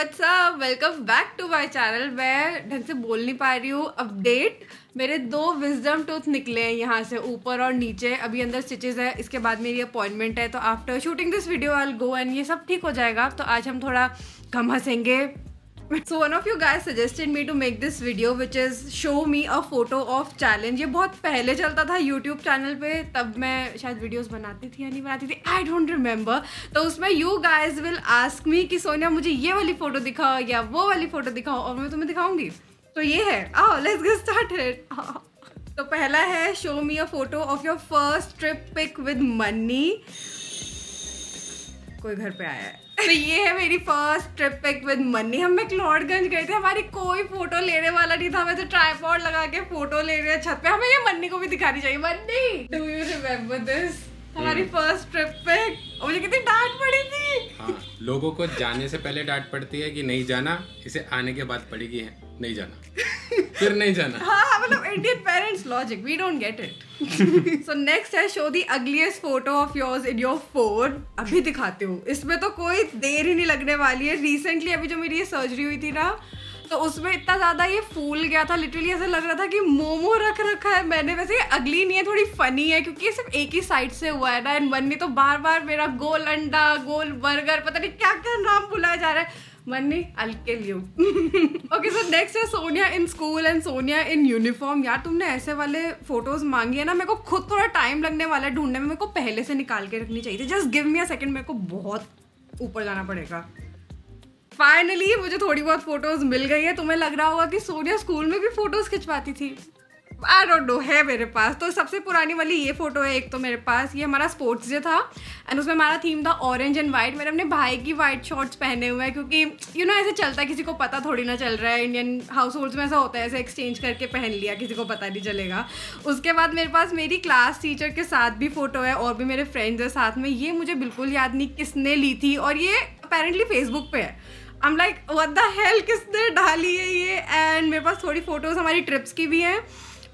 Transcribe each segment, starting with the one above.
Up welcome back to my channel मैं ढंग से बोल नहीं पा रही हूँ अपडेट मेरे दो विजडम टूथ निकले हैं यहाँ से ऊपर और नीचे अभी अंदर स्टिचेज है इसके बाद मेरी अपॉइंटमेंट है तो after shooting this video I go and ये सब ठीक हो जाएगा तो आज हम थोड़ा कम हंसेंगे so one of you guy suggested me to make this video which is show me a photo of challenge ये बहुत पहले चलता था यूट्यूब चैनल पे तब मैं शायद वीडियोज बनाती थी या नहीं बनाती थी आई डोंट रिमेम्बर तो उसमें you guys will ask me कि सोनिया मुझे ये वाली फ़ोटो दिखाओ या वो वाली फ़ोटो दिखाओ और मैं तुम्हें दिखाऊंगी तो ये है आओ लेट्स गेट स्टार्टेड तो पहला है show me a photo of your first trip pic with Manny कोई घर पे आया है तो ये है मेरी first trip pic with Manny हम मैकलॉडगंज गए थे हमारी कोई फोटो लेने वाला नहीं था हमें तो ट्राईपॉड लगा के फोटो ले रहे हैं छत पे हमें ये मन्नी को भी दिखानी चाहिए Manny do you remember this हमारी फर्स्ट ट्रिप पे मुझे कितनी डांट पड़ी थी हाँ, लोगों को जाने से पहले डांट पड़ती है कि नहीं जाना इसे आने के बाद पड़ेगी है नहीं जाना फिर नहीं जाना हाँ हाँ मतलब Indian parents logic we don't get it so next है show the ugliest photo of yours in your phone अभी दिखाते हो इसमें तो कोई देर ही नहीं लगने वाली है रिसेंटली अभी जो मेरी ये सर्जरी हुई थी ना तो उसमें इतना ज़्यादा ये फूल गया था लिटरली ऐसा लग रहा था कि मोमो रख रखा है मैंने वैसे अगली नहीं है थोड़ी फनी है क्योंकि ये सिर्फ एक ही साइड से हुआ है ना एंड वन ने तो बार बार मेरा गोल अंडा गोल बर्गर पता नहीं क्या क्या नाम बुलाया जा रहा है Money, I'll kill you. okay, so है Sonia in school and Sonia in uniform यार तुमने ऐसे वाले फोटोज मांगी है ना मेरे को खुद थोड़ा टाइम लगने वाला है ढूंढने में मेरे को पहले से निकाल के रखनी चाहिए just give me a second मेरे को बहुत ऊपर जाना पड़ेगा फाइनली मुझे थोड़ी बहुत फोटोज मिल गई है तुम्हें लग रहा होगा कि सोनिया स्कूल में भी फोटोज खिंचवाती थी आई डोंट नो है मेरे पास तो सबसे पुरानी वाली ये फ़ोटो है एक तो मेरे पास ये हमारा स्पोर्ट्स डे था एंड उसमें हमारा थीम था ऑरेंज एंड वाइट मेरे अपने भाई की वाइट शॉर्ट्स पहने हुए हैं क्योंकि यू you नो know, ऐसे चलता है किसी को पता थोड़ी ना चल रहा है इंडियन हाउस होल्ड्स में ऐसा होता है ऐसे एक्सचेंज करके पहन लिया किसी को पता नहीं चलेगा उसके बाद मेरे पास मेरी क्लास टीचर के साथ भी फ़ोटो है और भी मेरे फ्रेंड्स है साथ में ये मुझे बिल्कुल याद नहीं किसने ली थी और ये अपेरेंटली फेसबुक पर है I am like what the hell किसने डाली है ये एंड मेरे पास थोड़ी फ़ोटोज़ हमारी ट्रिप्स की भी हैं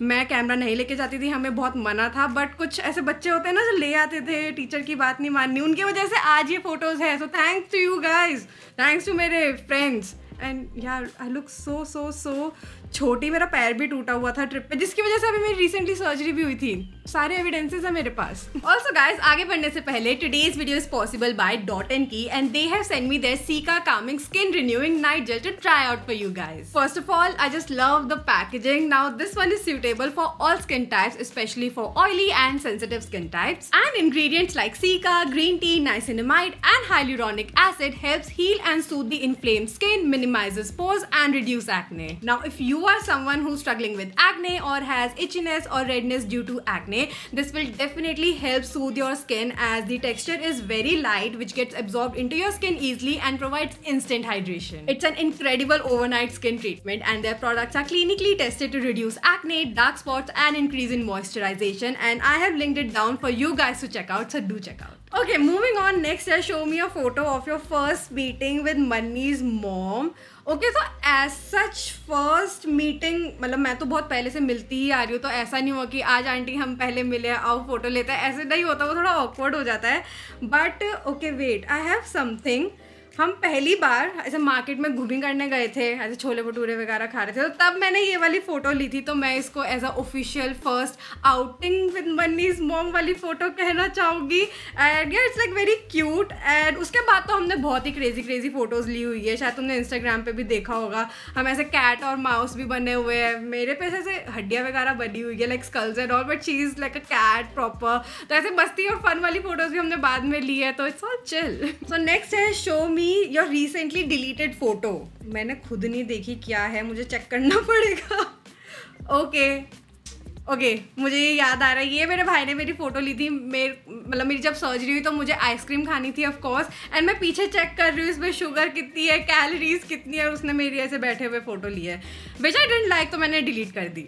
मैं कैमरा नहीं लेके जाती थी हमें बहुत मना था बट कुछ ऐसे बच्चे होते हैं ना जो ले आते थे टीचर की बात नहीं माननी उनकी वजह से आज ये फोटोज़ है so thanks to you guys thanks to मेरे फ्रेंड्स एंड यार आई लुक सो सो सो छोटी मेरा पैर भी टूटा हुआ था ट्रिप पे जिसकी वजह से अभी मेरी रिसेंटली सर्जरी भी हुई थी सारे एविडेंसेस है मेरे पास ऑल्सो गाइज आगे बढ़ने से पहले today's video is possible by dot and key and they have send me their cica calming skin renewing night gel to try out for you guys first of all I just love the packaging now this one is suitable for all skin types, especially for oily and sensitive skin types. And ingredients like Sika, green tea niacinamide and hyaluronic acid helps heal and soothe the inflame skin minimize minimizes pores and reduce acne. Now, if you are someone who's struggling with acne or has itchiness or redness due to acne, this will definitely help soothe your skin as the texture is very light which gets absorbed into your skin easily and provides instant hydration. It's an incredible overnight skin treatment and their products are clinically tested to reduce acne, dark spots and increase in moisturization and I have linked it down for you guys to check out so do check out. Okay, moving on. Next, uh, show me a photo of your first meeting with Manny's mom okay तो as such first meeting मतलब मैं तो बहुत पहले से मिलती ही आ रही हूँ तो ऐसा नहीं हुआ कि आज आंटी हम पहले मिले आओ फोटो लेते हैं ऐसे नहीं होता वो थोड़ा ऑकवर्ड हो जाता है but okay wait I have something हम पहली बार ऐसे मार्केट में घूमिंग करने गए थे ऐसे छोले भटूरे वगैरह खा रहे थे तो तब मैंने ये वाली फ़ोटो ली थी तो मैं इसको as a official first outing with Manny's mom वाली फ़ोटो कहना चाहूँगी and it's like very cute and उसके बाद तो हमने बहुत ही क्रेजी क्रेजी फ़ोटोज़ ली हुई है शायद तुमने इंस्टाग्राम पर भी देखा होगा हम ऐसे कैट और माउस भी बने हुए हैं मेरे पे ऐसे हड्डियाँ वगैरह बनी हुई है like skulls and all but चीज लाइक अ कैट प्रॉपर तो ऐसे मस्ती और फन वाली फ़ोटोज़ भी हमने बाद में ली है तो it's all chill so next है show me me your recently deleted photo मैंने खुद नहीं देखी क्या है मुझे चेक करना पड़ेगा ओके ओके मुझे ये याद आ रहा है ये मेरे भाई ने मेरी फ़ोटो ली थी मेरे मतलब मेरी जब सर्जरी हुई तो मुझे आइसक्रीम खानी थी ऑफकोर्स एंड मैं पीछे चेक कर रही हूँ इसमें शुगर कितनी है कैलोरीज कितनी है और उसने मेरी ऐसे बैठे हुए फ़ोटो ली है विच आई डेंट लाइक तो मैंने डिलीट कर दी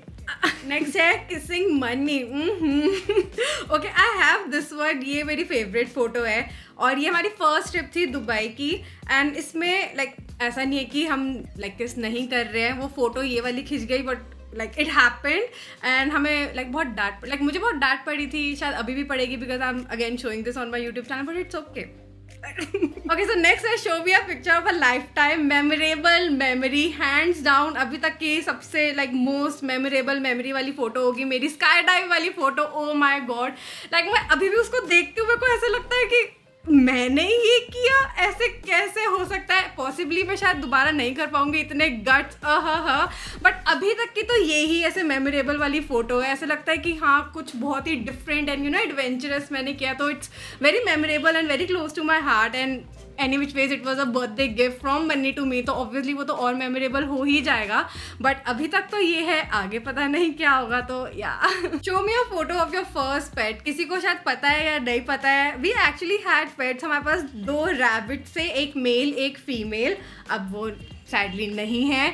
नेक्स्ट है kissing Manny okay I have this word ये मेरी फेवरेट फ़ोटो है और ये हमारी फर्स्ट ट्रिप थी दुबई की एंड इसमें लाइक like, ऐसा नहीं है कि हम लाइक like, किस नहीं कर रहे हैं वो फ़ोटो ये वाली खिंच गई but like it happened and हमें लाइक बहुत डांट लाइक मुझे बहुत डांट पड़ी थी शायद अभी भी पड़ेगी because I am again showing this on my YouTube channel but it's okay okay so next है show be a picture of a lifetime memorable memory hands down अभी तक की सबसे लाइक मोस्ट मेमोरेबल मेमोरी वाली photo होगी मेरी skydive वाली photo oh my god like मैं अभी भी उसको देखती हूँ मेरे को ऐसा लगता है कि मैंने ये किया ऐसे कैसे हो सकता है पॉसिबली मैं शायद दोबारा नहीं कर पाऊंगी इतने गट्स अह बट अभी तक की तो यही ऐसे मेमोरेबल वाली फ़ोटो है ऐसे लगता है कि हाँ कुछ बहुत ही different and you know adventurous मैंने किया तो it's very memorable and very close to my heart and any which ways it was a birthday gift from Bunny to me तो ऑब्वियसली वो तो और मेमोरेबल हो ही जाएगा बट अभी तक तो ये है आगे पता नहीं क्या होगा तो या show me a photo of your first pet किसी को शायद पता है या नहीं पता है वी एक्चुअली हैड पेट्स हमारे पास दो रैबिट से एक मेल एक फीमेल अब वो सैडली नहीं है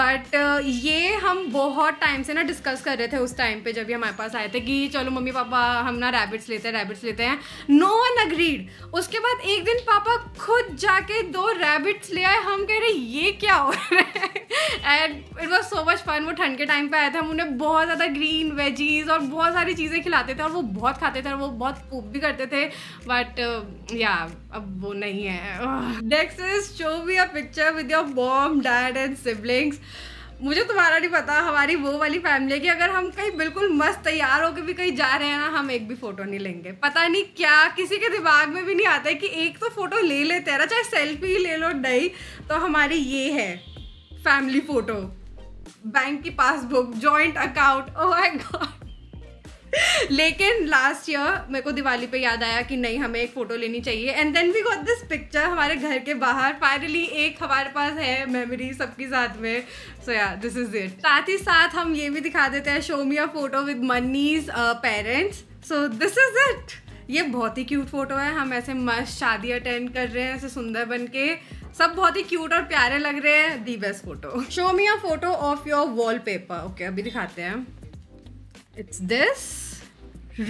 बट uh, ये हम बहुत टाइम से ना डिस्कस कर रहे थे उस टाइम पे जब भी हमारे पास आए थे कि चलो मम्मी पापा हम ना रैबिट्स लेते हैं रैबिट्स लेते हैं नो वन अग्रीड उसके बाद एक दिन पापा खुद जाके दो रैबिट्स ले आए हम कह रहे ये क्या हो रहा है and it was so much fun वो ठंड के टाइम पे आए थे हम उन्हें बहुत ज़्यादा ग्रीन वेजीज और बहुत सारी चीज़ें खिलाते थे और वो बहुत खाते थे और वो बहुत पूप भी करते थे बट या uh, अब वो नहीं है next is show be a picture with your mom dad and siblings मुझे तुम्हारा नहीं पता हमारी वो वाली फैमिली है कि अगर हम कहीं बिल्कुल मस्त तैयार होकर भी कहीं जा रहे हैं ना हम एक भी फोटो नहीं लेंगे पता नहीं क्या किसी के दिमाग में भी नहीं आता है कि एक तो फोटो ले लेते हैं ना चाहे सेल्फी ले लो नहीं तो हमारी ये है फैमिली फोटो बैंक की passbook joint account oh my god लेकिन लास्ट ईयर मेरे को दिवाली पे याद आया कि नहीं हमें एक फ़ोटो लेनी चाहिए and then we got this picture हमारे घर के बाहर फाइनली एक हमारे पास है मेमोरी सबके साथ में सो या दिस इज़ इट साथ ही साथ हम ये भी दिखा देते हैं show me a photo with Manny's parents so this is it ये बहुत ही क्यूट फोटो है हम ऐसे मस्त शादी अटेंड कर रहे हैं ऐसे सुंदर बन के सब बहुत ही क्यूट और प्यारे लग रहे हैं the best photo show me a photo of your wallpaper okay अभी दिखाते हैं It's this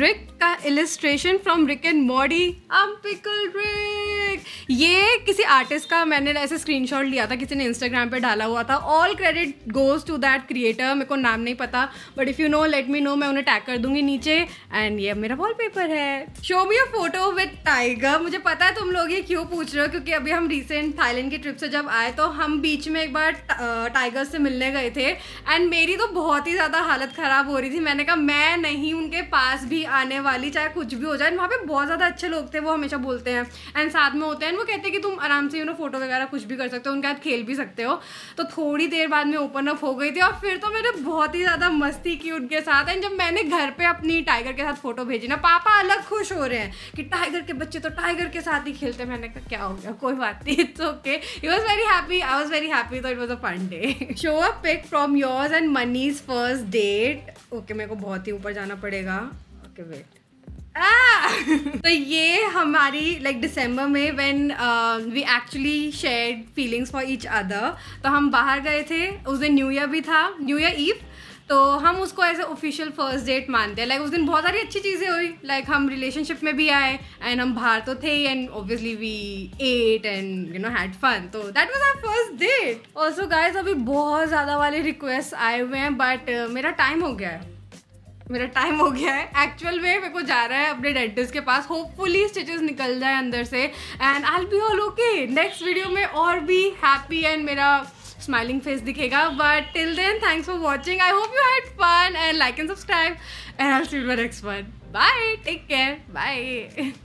Rick illustration from Rick and Morty. I'm Pickle Rick. Electric ये किसी आर्टिस्ट का मैंने ऐसे स्क्रीनशॉट लिया था किसी ने इंस्टाग्राम पे डाला हुआ था all credit goes to that creator मेरे को नाम नहीं पता but if you know let me know मैं उन्हें टैग कर दूंगी नीचे एंड ये मेरा वॉलपेपर है show me a photo with tiger मुझे पता है तुम लोग ये क्यों पूछ रहे हो क्योंकि अभी हम रिसेंट थाईलैंड की ट्रिप से जब आए तो हम बीच में एक बार टाइगर से मिलने गए थे एंड मेरी तो बहुत ही ज़्यादा हालत ख़राब हो रही थी मैंने कहा मैं नहीं उनके पास भी आने वाली चाहे कुछ भी हो जाए वहाँ पे बहुत ज़्यादा अच्छे लोग थे वो हमेशा बोलते हैं एंड साथ में होते हैं वो कहते हैं कि तुम आराम से यू नो फोटो वगैरह कुछ भी कर सकते हो उनके साथ खेल भी सकते हो तो थोड़ी देर बाद में ओपन अप हो गई थी और फिर तो मैंने बहुत ही ज़्यादा मस्ती की उनके साथ एंड जब मैंने घर पर अपनी टाइगर के साथ फ़ोटो भेजी ना पापा अलग खुश हो रहे हैं कि टाइगर के बच्चे तो टाइगर के साथ ही खेलते हैं मैंने कहा क्या हो गया कोई बात नहीं it's okay it was very happy I was very happy तो it was a fun day show a pic from yours and Manny's first date okay मेरे को बहुत ही ऊपर जाना पड़ेगा ओके okay, वेट Ah! तो ये हमारी लाइक दिसंबर में when we actually share feelings for each other तो हम बाहर गए थे उस दिन न्यू ईयर भी था न्यू ईयर ईव तो हम उसको as a official first date मानते हैं लाइक उस दिन बहुत सारी अच्छी चीज़ें हुई लाइक like, हम रिलेशनशिप में भी आए एंड हम बाहर तो थे and obviously we ate and you know had fun तो that was our first date also guys अभी बहुत ज़्यादा वाले रिक्वेस्ट आए हुए हैं बट uh, मेरा टाइम हो गया है मेरा टाइम हो गया है एक्चुअल वे मेरे को जा रहा है अपने डेंटिस्ट के पास होपफुली स्टिचेस निकल जाए अंदर से and I be all okay next video में और भी हैप्पी एंड मेरा स्माइलिंग फेस दिखेगा but till then thanks for watching I hope you had fun and like and subscribe and I see next one bye take care bye